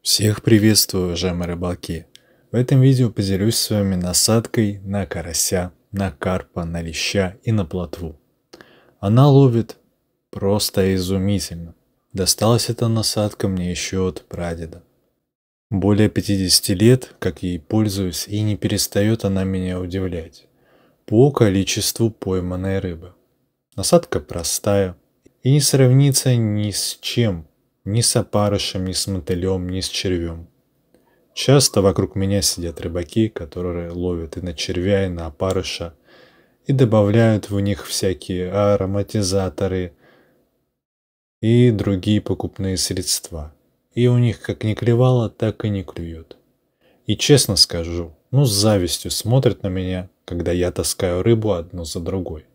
Всех приветствую, уважаемые рыбалки В этом видео поделюсь с вами насадкой на карася, на карпа, на леща и на плотву. Она ловит просто изумительно. Досталась эта насадка мне еще от прадеда. Более 50 лет, как ей пользуюсь, и не перестает она меня удивлять по количеству пойманной рыбы. Насадка простая и не сравнится ни с чем, ни с опарышем, ни с мотылем, ни с червем. Часто вокруг меня сидят рыбаки, которые ловят и на червя, и на опарыша, и добавляют в них всякие ароматизаторы и другие покупные средства. И у них как не клевало, так и не клюет. И честно скажу, ну, с завистью смотрят на меня, когда я таскаю рыбу одну за другой.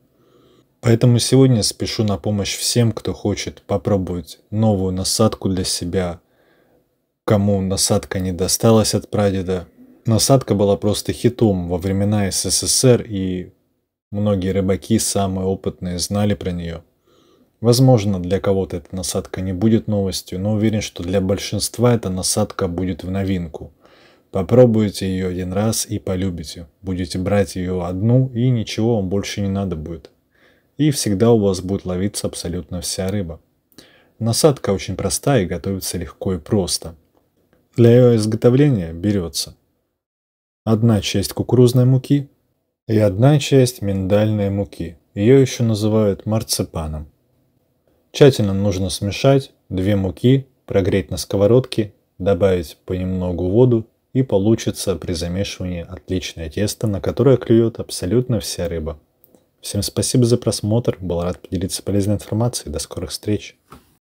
Поэтому сегодня спешу на помощь всем, кто хочет попробовать новую насадку для себя, кому насадка не досталась от прадеда. Насадка была просто хитом во времена СССР, и многие рыбаки, самые опытные, знали про нее. Возможно, для кого-то эта насадка не будет новостью, но уверен, что для большинства эта насадка будет в новинку – Попробуйте ее один раз и полюбите. Будете брать ее одну, и ничего вам больше не надо будет. И всегда у вас будет ловиться абсолютно вся рыба. Насадка очень простая и готовится легко и просто. Для ее изготовления берется одна часть кукурузной муки и одна часть миндальной муки. Ее еще называют марципаном. Тщательно нужно смешать две муки, прогреть на сковородке, добавить понемногу воду и получится при замешивании отличное тесто, на которое клюет абсолютно вся рыба. Всем спасибо за просмотр, был рад поделиться полезной информацией, до скорых встреч!